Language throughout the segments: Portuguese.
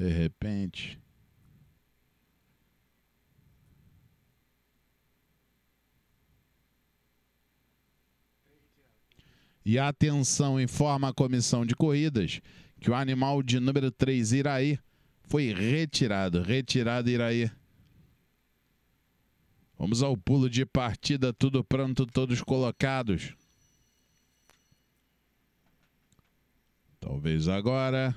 de repente. E atenção, informa a comissão de corridas que o animal de número 3, Iraí, foi retirado. Retirado, Iraí. Vamos ao pulo de partida, tudo pronto, todos colocados. Talvez agora.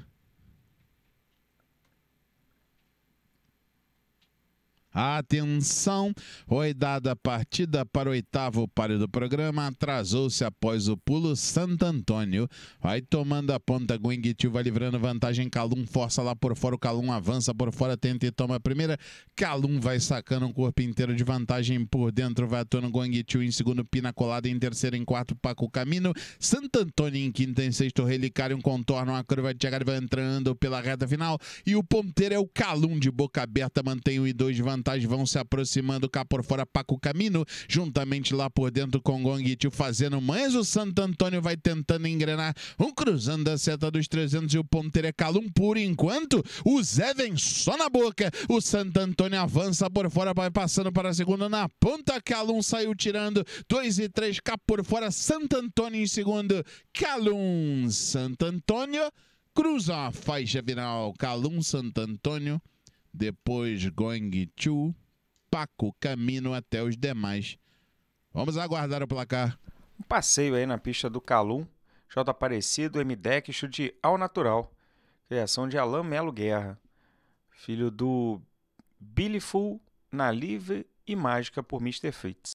Atenção! Rodada partida para o oitavo páreo do programa. Atrasou-se após o pulo Santo Antônio. Vai tomando a ponta. Guinguitil vai livrando vantagem. Calum força lá por fora. O Calum avança por fora, tenta e toma a primeira. Calum vai sacando um corpo inteiro de vantagem por dentro. Vai atuando Guinguitil em segundo. Pina colada em terceiro. Em quarto, Paco Camino. Santo Antônio em quinto. Em sexto, Relicário. Um contorno. A curva de chegada vai entrando pela reta final. E o ponteiro é o Calum de boca aberta. Mantém o I2 de vantagem orientais vão se aproximando cá por fora Paco Camino, juntamente lá por dentro com Gong e Tio fazendo mais o Santo Antônio vai tentando engrenar, um cruzando a seta dos 300 e o é Calum por enquanto, o Zé vem só na boca, o Santo Antônio avança por fora, vai passando para a segunda na ponta, Calum saiu tirando 2 e 3 cá por fora, Santo Antônio em segundo, Calum, Santo Antônio cruza a faixa final, Calum, Santo Antônio depois Going Chu, Paco Camino até os demais. Vamos aguardar o placar. Um passeio aí na pista do Calum, J Aparecido, M Deck, chute ao natural. Criação de Alain Melo Guerra, filho do Billyful na Live e Mágica por Mr. Fritz.